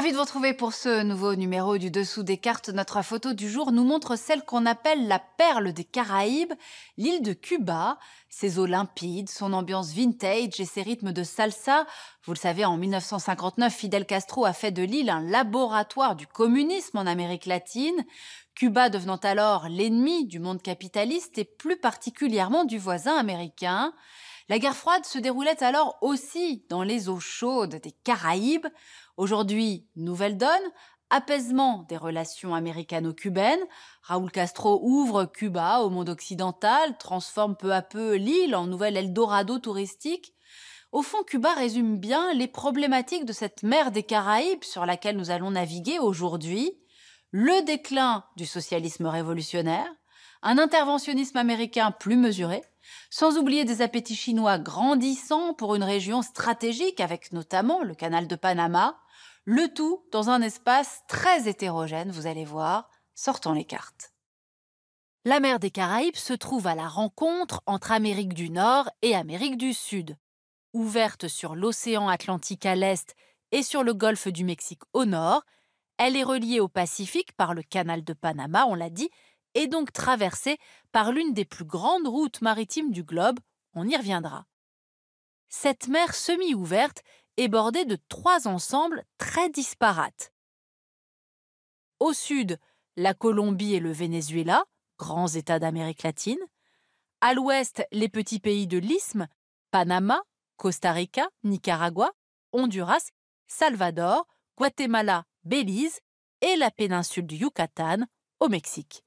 Ravi de vous retrouver pour ce nouveau numéro du Dessous des cartes. Notre photo du jour nous montre celle qu'on appelle la perle des Caraïbes, l'île de Cuba. Ses eaux limpides, son ambiance vintage et ses rythmes de salsa. Vous le savez, en 1959, Fidel Castro a fait de l'île un laboratoire du communisme en Amérique latine. Cuba devenant alors l'ennemi du monde capitaliste et plus particulièrement du voisin américain. La guerre froide se déroulait alors aussi dans les eaux chaudes des Caraïbes. Aujourd'hui, nouvelle donne, apaisement des relations américano-cubaines. Raúl Castro ouvre Cuba au monde occidental, transforme peu à peu l'île en nouvel Eldorado touristique. Au fond, Cuba résume bien les problématiques de cette mer des Caraïbes sur laquelle nous allons naviguer aujourd'hui. Le déclin du socialisme révolutionnaire, un interventionnisme américain plus mesuré, sans oublier des appétits chinois grandissants pour une région stratégique avec notamment le canal de Panama, le tout dans un espace très hétérogène, vous allez voir, sortons les cartes. La mer des Caraïbes se trouve à la rencontre entre Amérique du Nord et Amérique du Sud. Ouverte sur l'océan Atlantique à l'est et sur le golfe du Mexique au nord, elle est reliée au Pacifique par le canal de Panama, on l'a dit, est donc traversée par l'une des plus grandes routes maritimes du globe, on y reviendra. Cette mer semi-ouverte est bordée de trois ensembles très disparates. Au sud, la Colombie et le Venezuela, grands États d'Amérique latine. À l'ouest, les petits pays de l'isthme, Panama, Costa Rica, Nicaragua, Honduras, Salvador, Guatemala, Belize et la péninsule du Yucatan, au Mexique.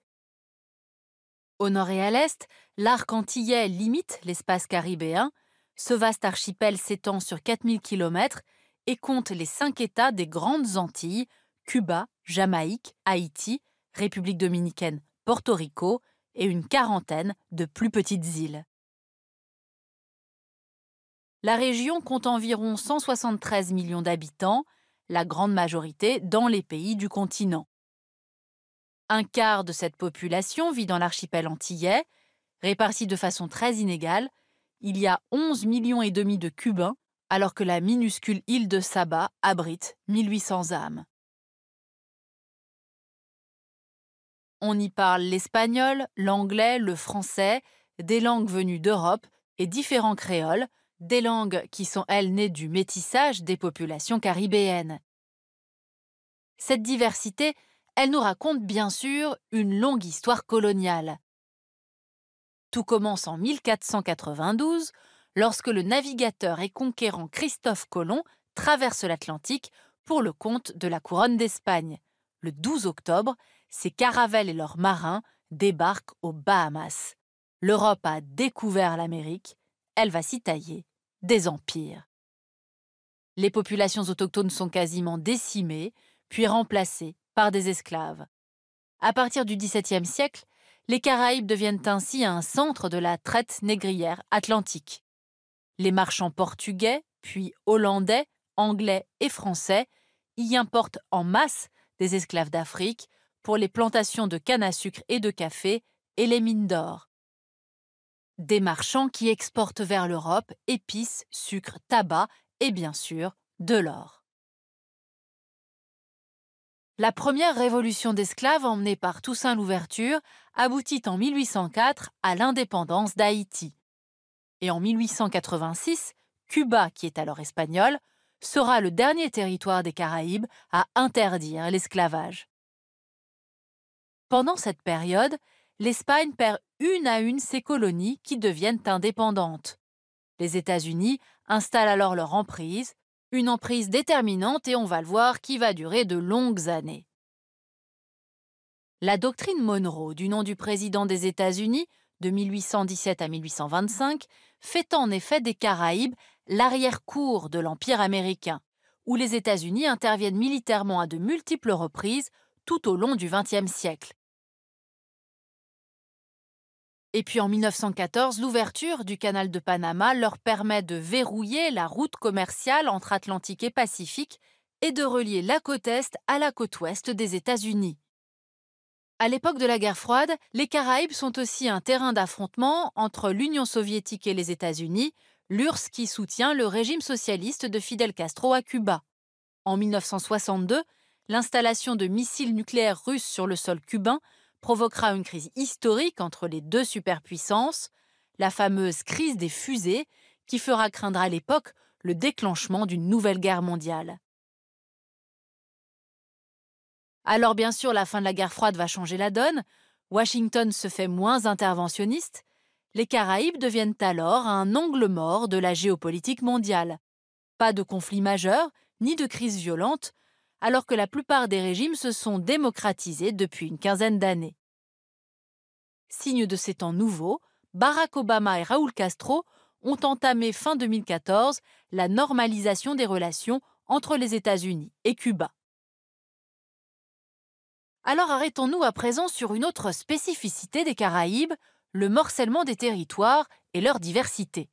Au nord et à l'est, l'arc antillais limite l'espace caribéen. Ce vaste archipel s'étend sur 4000 km et compte les cinq États des Grandes Antilles, Cuba, Jamaïque, Haïti, République dominicaine, Porto Rico et une quarantaine de plus petites îles. La région compte environ 173 millions d'habitants, la grande majorité dans les pays du continent. Un quart de cette population vit dans l'archipel antillais, réparti de façon très inégale. Il y a 11 millions et demi de Cubains, alors que la minuscule île de Saba abrite 1800 âmes. On y parle l'espagnol, l'anglais, le français, des langues venues d'Europe et différents créoles, des langues qui sont elles nées du métissage des populations caribéennes. Cette diversité elle nous raconte bien sûr une longue histoire coloniale. Tout commence en 1492, lorsque le navigateur et conquérant Christophe Colomb traverse l'Atlantique pour le compte de la couronne d'Espagne. Le 12 octobre, ses caravelles et leurs marins débarquent aux Bahamas. L'Europe a découvert l'Amérique, elle va s'y tailler des empires. Les populations autochtones sont quasiment décimées, puis remplacées par des esclaves. À partir du XVIIe siècle, les Caraïbes deviennent ainsi un centre de la traite négrière atlantique. Les marchands portugais, puis hollandais, anglais et français y importent en masse des esclaves d'Afrique pour les plantations de canne à sucre et de café et les mines d'or. Des marchands qui exportent vers l'Europe épices, sucre, tabac et bien sûr de l'or. La première révolution d'esclaves emmenée par Toussaint Louverture aboutit en 1804 à l'indépendance d'Haïti. Et en 1886, Cuba, qui est alors espagnole, sera le dernier territoire des Caraïbes à interdire l'esclavage. Pendant cette période, l'Espagne perd une à une ses colonies qui deviennent indépendantes. Les États-Unis installent alors leur emprise, une emprise déterminante et on va le voir qui va durer de longues années. La doctrine Monroe, du nom du président des États-Unis, de 1817 à 1825, fait en effet des Caraïbes l'arrière-cour de l'Empire américain, où les États-Unis interviennent militairement à de multiples reprises tout au long du XXe siècle, et puis en 1914, l'ouverture du canal de Panama leur permet de verrouiller la route commerciale entre Atlantique et Pacifique et de relier la côte Est à la côte Ouest des États-Unis. À l'époque de la guerre froide, les Caraïbes sont aussi un terrain d'affrontement entre l'Union soviétique et les États-Unis, l'URSS qui soutient le régime socialiste de Fidel Castro à Cuba. En 1962, l'installation de missiles nucléaires russes sur le sol cubain provoquera une crise historique entre les deux superpuissances, la fameuse crise des fusées, qui fera craindre à l'époque le déclenchement d'une nouvelle guerre mondiale. Alors bien sûr, la fin de la guerre froide va changer la donne, Washington se fait moins interventionniste, les Caraïbes deviennent alors un angle mort de la géopolitique mondiale. Pas de conflit majeur, ni de crise violente, alors que la plupart des régimes se sont démocratisés depuis une quinzaine d'années. Signe de ces temps nouveaux, Barack Obama et Raúl Castro ont entamé fin 2014 la normalisation des relations entre les États-Unis et Cuba. Alors arrêtons-nous à présent sur une autre spécificité des Caraïbes, le morcellement des territoires et leur diversité.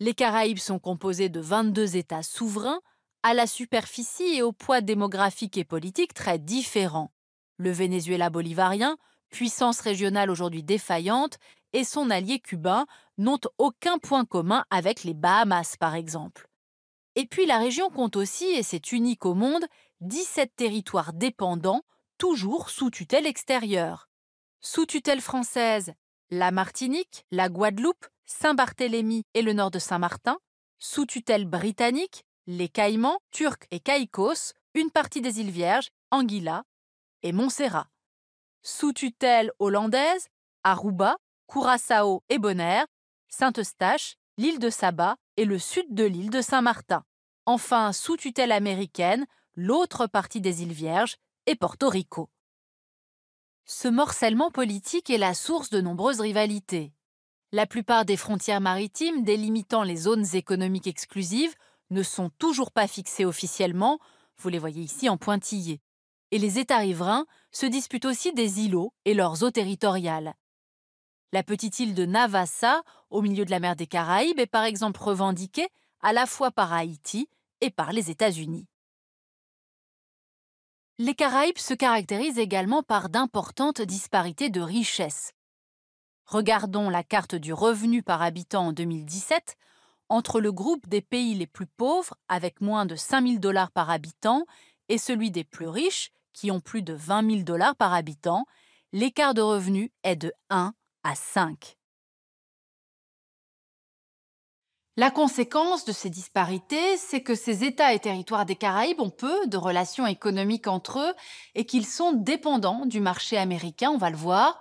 Les Caraïbes sont composés de 22 États souverains à la superficie et au poids démographique et politique très différents. Le Venezuela bolivarien, puissance régionale aujourd'hui défaillante, et son allié cubain n'ont aucun point commun avec les Bahamas, par exemple. Et puis la région compte aussi, et c'est unique au monde, 17 territoires dépendants, toujours sous tutelle extérieure. Sous tutelle française, la Martinique, la Guadeloupe, Saint-Barthélemy et le nord de Saint-Martin, sous tutelle britannique, les Caïmans, Turcs et Caïcos, une partie des îles Vierges, Anguilla et Montserrat. Sous tutelle hollandaise, Aruba, Curaçao et Bonaire, Saint-Eustache, l'île de Saba et le sud de l'île de Saint-Martin. Enfin, sous tutelle américaine, l'autre partie des îles Vierges et Porto Rico. Ce morcellement politique est la source de nombreuses rivalités. La plupart des frontières maritimes délimitant les zones économiques exclusives ne sont toujours pas fixés officiellement, vous les voyez ici en pointillé. Et les États riverains se disputent aussi des îlots et leurs eaux territoriales. La petite île de Navassa, au milieu de la mer des Caraïbes, est par exemple revendiquée à la fois par Haïti et par les États-Unis. Les Caraïbes se caractérisent également par d'importantes disparités de richesses. Regardons la carte du revenu par habitant en 2017 entre le groupe des pays les plus pauvres, avec moins de 5 000 dollars par habitant, et celui des plus riches, qui ont plus de 20 000 dollars par habitant, l'écart de revenus est de 1 à 5. La conséquence de ces disparités, c'est que ces États et territoires des Caraïbes ont peu de relations économiques entre eux et qu'ils sont dépendants du marché américain, on va le voir.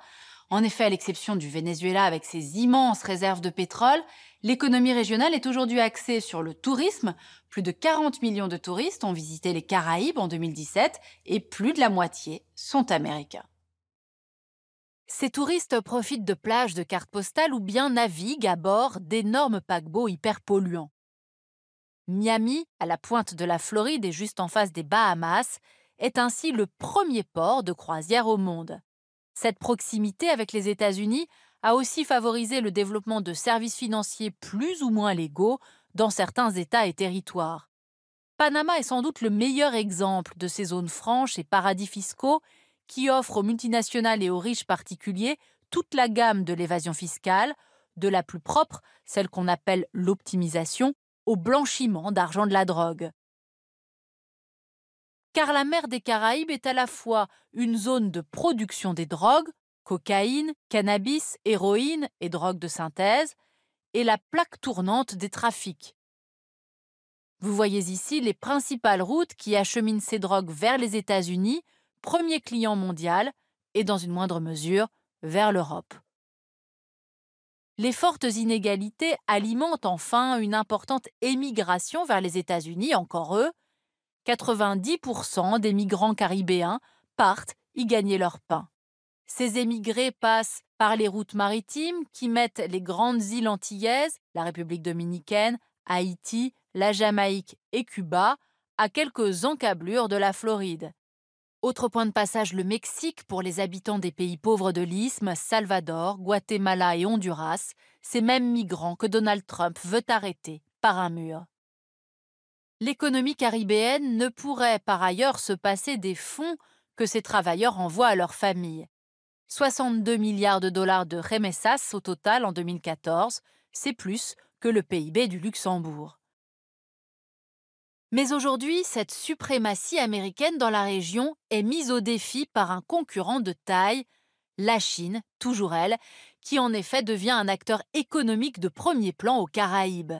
En effet, à l'exception du Venezuela avec ses immenses réserves de pétrole, L'économie régionale est aujourd'hui axée sur le tourisme. Plus de 40 millions de touristes ont visité les Caraïbes en 2017 et plus de la moitié sont américains. Ces touristes profitent de plages de cartes postales ou bien naviguent à bord d'énormes paquebots hyperpolluants. Miami, à la pointe de la Floride et juste en face des Bahamas, est ainsi le premier port de croisière au monde. Cette proximité avec les États-Unis a aussi favorisé le développement de services financiers plus ou moins légaux dans certains États et territoires. Panama est sans doute le meilleur exemple de ces zones franches et paradis fiscaux qui offrent aux multinationales et aux riches particuliers toute la gamme de l'évasion fiscale, de la plus propre, celle qu'on appelle l'optimisation, au blanchiment d'argent de la drogue. Car la mer des Caraïbes est à la fois une zone de production des drogues, cocaïne, cannabis, héroïne et drogues de synthèse, et la plaque tournante des trafics. Vous voyez ici les principales routes qui acheminent ces drogues vers les États-Unis, premier client mondial, et dans une moindre mesure, vers l'Europe. Les fortes inégalités alimentent enfin une importante émigration vers les États-Unis, encore eux. 90% des migrants caribéens partent y gagner leur pain. Ces émigrés passent par les routes maritimes qui mettent les grandes îles antillaises, la République dominicaine, Haïti, la Jamaïque et Cuba, à quelques encablures de la Floride. Autre point de passage, le Mexique pour les habitants des pays pauvres de l'isthme, Salvador, Guatemala et Honduras, ces mêmes migrants que Donald Trump veut arrêter par un mur. L'économie caribéenne ne pourrait par ailleurs se passer des fonds que ces travailleurs envoient à leurs familles. 62 milliards de dollars de remessas au total en 2014, c'est plus que le PIB du Luxembourg. Mais aujourd'hui, cette suprématie américaine dans la région est mise au défi par un concurrent de taille, la Chine, toujours elle, qui en effet devient un acteur économique de premier plan aux Caraïbes.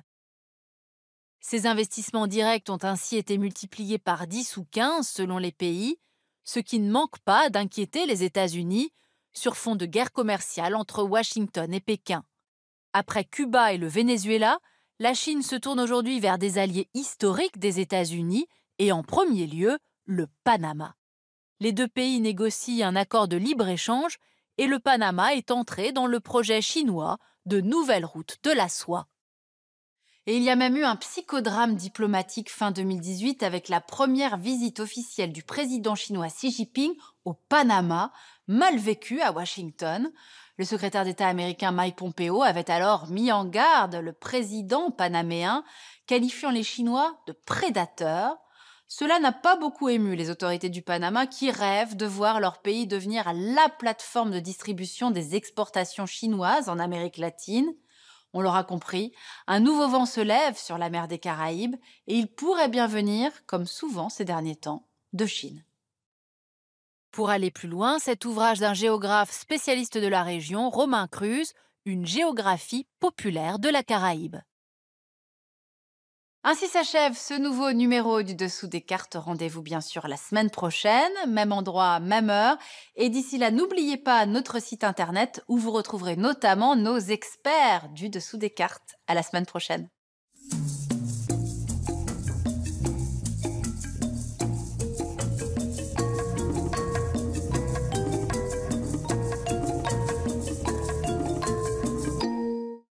Ces investissements directs ont ainsi été multipliés par 10 ou 15 selon les pays, ce qui ne manque pas d'inquiéter les États-Unis, sur fond de guerre commerciale entre Washington et Pékin. Après Cuba et le Venezuela, la Chine se tourne aujourd'hui vers des alliés historiques des États-Unis et en premier lieu le Panama. Les deux pays négocient un accord de libre-échange et le Panama est entré dans le projet chinois de nouvelle route de la soie. Et il y a même eu un psychodrame diplomatique fin 2018 avec la première visite officielle du président chinois Xi Jinping au Panama, mal vécu à Washington. Le secrétaire d'État américain Mike Pompeo avait alors mis en garde le président panaméen, qualifiant les Chinois de prédateurs. Cela n'a pas beaucoup ému les autorités du Panama qui rêvent de voir leur pays devenir la plateforme de distribution des exportations chinoises en Amérique latine. On l'aura compris, un nouveau vent se lève sur la mer des Caraïbes et il pourrait bien venir, comme souvent ces derniers temps, de Chine. Pour aller plus loin, cet ouvrage d'un géographe spécialiste de la région, Romain Cruz, Une géographie populaire de la Caraïbe. Ainsi s'achève ce nouveau numéro du Dessous des cartes. Rendez-vous bien sûr la semaine prochaine, même endroit, même heure. Et d'ici là, n'oubliez pas notre site internet où vous retrouverez notamment nos experts du Dessous des cartes. À la semaine prochaine.